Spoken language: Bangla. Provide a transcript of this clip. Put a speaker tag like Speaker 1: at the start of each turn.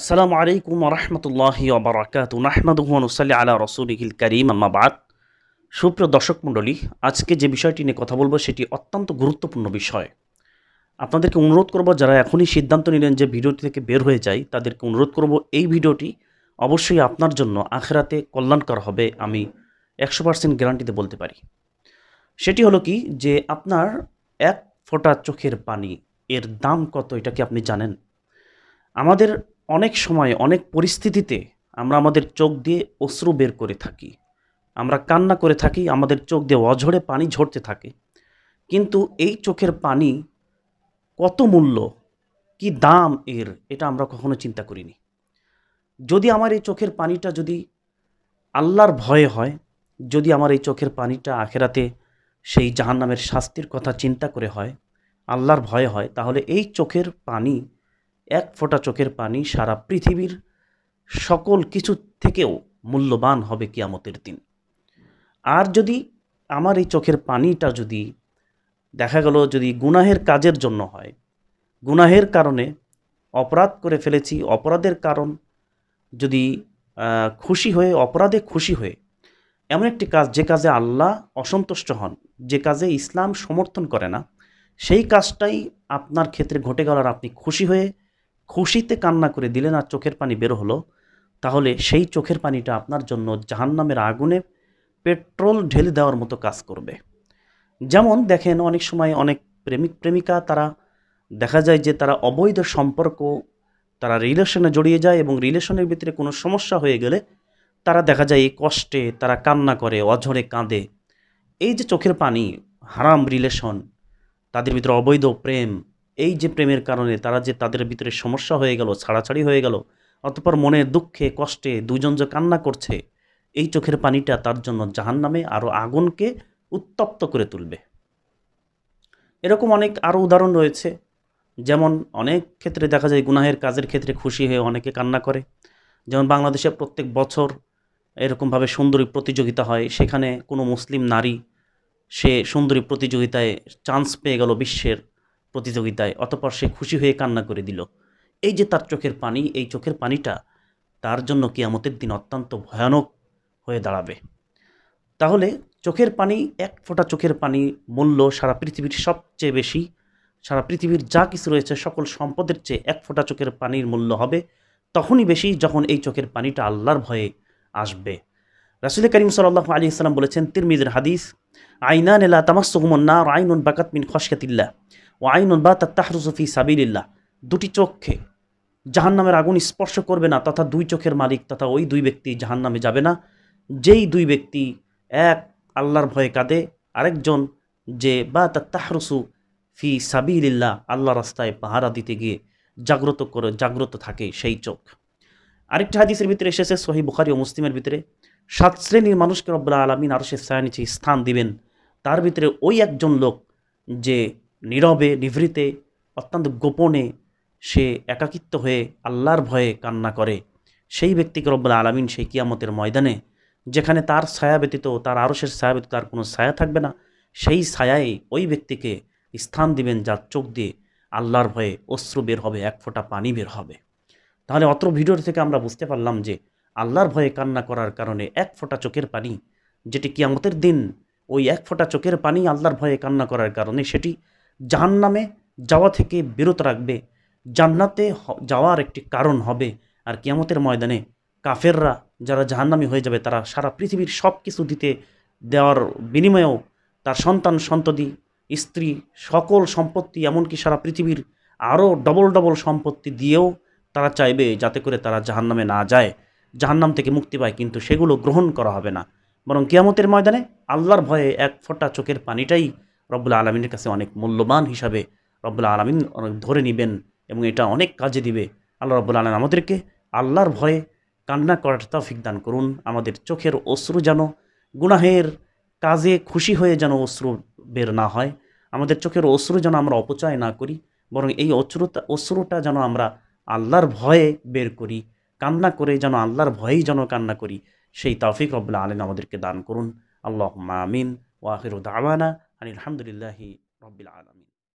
Speaker 1: আসসালামু আলাইকুম রহমতুল্লাহি ওবরাকাত নাহমাদুহন সাল্লি আলা রসুল রসুলিল করিম আম্মাবাদ সুপ্রিয় দর্শক মণ্ডলী আজকে যে বিষয়টি নিয়ে কথা বলবো সেটি অত্যন্ত গুরুত্বপূর্ণ বিষয় আপনাদেরকে অনুরোধ করব যারা এখনই সিদ্ধান্ত নিলেন যে ভিডিওটি থেকে বের হয়ে যায় তাদেরকে অনুরোধ করব এই ভিডিওটি অবশ্যই আপনার জন্য আখেরাতে কল্যাণকর হবে আমি একশো পার্সেন্ট গ্যারান্টিতে বলতে পারি সেটি হলো কি যে আপনার এক ফোঁটা চোখের পানি এর দাম কত এটা কি আপনি জানেন আমাদের অনেক সময় অনেক পরিস্থিতিতে আমরা আমাদের চোখ দিয়ে অশ্রু বের করে থাকি আমরা কান্না করে থাকি আমাদের চোখ দিয়ে অঝরে পানি ঝরতে থাকে কিন্তু এই চোখের পানি কত মূল্য কি দাম এর এটা আমরা কখনো চিন্তা করিনি যদি আমার এই চোখের পানিটা যদি আল্লাহর ভয়ে হয় যদি আমার এই চোখের পানিটা আখেরাতে সেই জাহান্নামের শাস্তির কথা চিন্তা করে হয় আল্লাহর ভয়ে হয় তাহলে এই চোখের পানি এক ফোঁটা চোখের পানি সারা পৃথিবীর সকল কিছু থেকেও মূল্যবান হবে কিয়ামতের দিন আর যদি আমার এই চোখের পানিটা যদি দেখা গেল যদি গুনাহের কাজের জন্য হয় গুনাহের কারণে অপরাধ করে ফেলেছি অপরাধের কারণ যদি খুশি হয়ে অপরাধে খুশি হয়ে এমন একটি কাজ যে কাজে আল্লাহ অসন্তুষ্ট হন যে কাজে ইসলাম সমর্থন করে না সেই কাজটাই আপনার ক্ষেত্রে ঘটে গেল আর আপনি খুশি হয়ে খুশিতে কান্না করে দিলেন আর চোখের পানি বের হলো তাহলে সেই চোখের পানিটা আপনার জন্য জাহান্নামের আগুনে পেট্রোল ঢেলে দেওয়ার মতো কাজ করবে যেমন দেখেন অনেক সময় অনেক প্রেমিক প্রেমিকা তারা দেখা যায় যে তারা অবৈধ সম্পর্ক তারা রিলেশনে জড়িয়ে যায় এবং রিলেশনের ভিতরে কোনো সমস্যা হয়ে গেলে তারা দেখা যায় এই কষ্টে তারা কান্না করে অঝরে কাঁদে এই যে চোখের পানি হারাম রিলেশন তাদের ভিতরে অবৈধ প্রেম এই যে প্রেমের কারণে তারা যে তাদের ভিতরে সমস্যা হয়ে গেল ছাড়াছাড়ি হয়ে গেল অতপর মনে দুঃখে কষ্টে দুজন যে কান্না করছে এই চোখের পানিটা তার জন্য জাহান নামে আরও আগুনকে উত্তপ্ত করে তুলবে এরকম অনেক আরও উদাহরণ রয়েছে যেমন অনেক ক্ষেত্রে দেখা যায় গুনাহের কাজের ক্ষেত্রে খুশি হয়ে অনেকে কান্না করে যেমন বাংলাদেশে প্রত্যেক বছর এরকমভাবে সুন্দরী প্রতিযোগিতা হয় সেখানে কোনো মুসলিম নারী সে সুন্দরী প্রতিযোগিতায় চান্স পেয়ে গেল বিশ্বের প্রতিযোগিতায় অতপর সে খুশি হয়ে কান্না করে দিল এই যে তার চোখের পানি এই চোখের পানিটা তার জন্য কিয়ামতের দিন অত্যন্ত ভয়ানক হয়ে দাঁড়াবে তাহলে চোখের পানি এক ফোঁটা চোখের পানি মূল্য সারা পৃথিবীর সবচেয়ে বেশি সারা পৃথিবীর যা কিছু রয়েছে সকল সম্পদের চেয়ে এক ফোঁটা চোখের পানির মূল্য হবে তখনই বেশি যখন এই চোখের পানিটা আল্লাহর ভয়ে আসবে রাসুল করিম সাল্লাহ আলী ইসলাম বলেছেন তিরমিজের হাদিস আইনান এলা তামাসুমন্না আইনুন বাকাতমিন খসকাতিল্লা ওয়াইনুন বা তার তাহরুজফি সাবিল্লাহ দুটি চোখে জাহান্নামের আগুন স্পর্শ করবে না তথা দুই চোখের মালিক তথা ওই দুই ব্যক্তি জাহান্নামে যাবে না যেই দুই ব্যক্তি এক আল্লাহর ভয়ে কাঁদে আরেকজন যে বা তার তাহরুসু ফি সাবিল্লাহ আল্লাহ রাস্তায় পাহারা দিতে গিয়ে জাগ্রত করে জাগ্রত থাকে সেই চোখ আরেকটি হাদিসের ভিতরে এসেছে সহি বুখারি ও মুসলিমের ভিতরে সাত শ্রেণীর মানুষকে রব্লা আলমিন আরো সে নিচে স্থান দিবেন তার ভিতরে ওই একজন লোক যে নীরবে নিভৃতে অত্যন্ত গোপনে সে একাকিত্ব হয়ে আল্লাহর ভয়ে কান্না করে সেই ব্যক্তিকে রব্বুল আলমিন সেই কিয়ামতের ময়দানে যেখানে তার ছায়া ব্যতীত তার আরশের ছায়া ব্যতীত তার কোনো ছায়া থাকবে না সেই ছায়ায় ওই ব্যক্তিকে স্থান দিবেন যার চোখ দিয়ে আল্লাহর ভয়ে অশ্রু বের হবে এক ফোঁটা পানি বের হবে তাহলে অত ভিডিওর থেকে আমরা বুঝতে পারলাম যে আল্লাহর ভয়ে কান্না করার কারণে এক ফোঁটা চোখের পানি যেটি কিয়ামতের দিন ওই এক ফোঁটা চোখের পানি আল্লাহর ভয়ে কান্না করার কারণে সেটি জাহান নামে যাওয়া থেকে বিরত রাখবে জান্নাতে যাওয়ার একটি কারণ হবে আর কিয়ামতের ময়দানে কাফেররা যারা জাহান্নামি হয়ে যাবে তারা সারা পৃথিবীর সব কিছু দিতে দেওয়ার বিনিময়েও তার সন্তান সন্ততি স্ত্রী সকল সম্পত্তি এমনকি সারা পৃথিবীর আরও ডবল ডবল সম্পত্তি দিয়েও তারা চাইবে যাতে করে তারা জাহান্নামে না যায় জাহান্নাম থেকে মুক্তি পায় কিন্তু সেগুলো গ্রহণ করা হবে না বরং কিয়ামতের ময়দানে আল্লাহর ভয়ে এক ফোঁটা চোখের পানিটাই রব্বুল আলমিনের কাছে অনেক মূল্যবান হিসাবে রব্বুল আলমিন অনেক ধরে নেবেন এবং এটা অনেক কাজে দিবে আল্লাহ রব্বুল আলম আমাদেরকে আল্লাহর ভয়ে কান্না করার তৌফিক দান করুন আমাদের চোখের অশ্রু যেন গুনাহের কাজে খুশি হয়ে যেন অশ্রু বের না হয় আমাদের চোখের অশ্রু যেন আমরা অপচয় না করি বরং এই অশ্রুটা অশ্রুটা যেন আমরা আল্লাহর ভয়ে বের করি কান্না করে যেন আল্লাহর ভয়েই যেন কান্না করি সেই তৌফিক রব্লা আলেন আমাদেরকে দান করুন আল্লাহ মামিন ওয়াহির দাওয়ানা يعني الحمد لله رب العالمين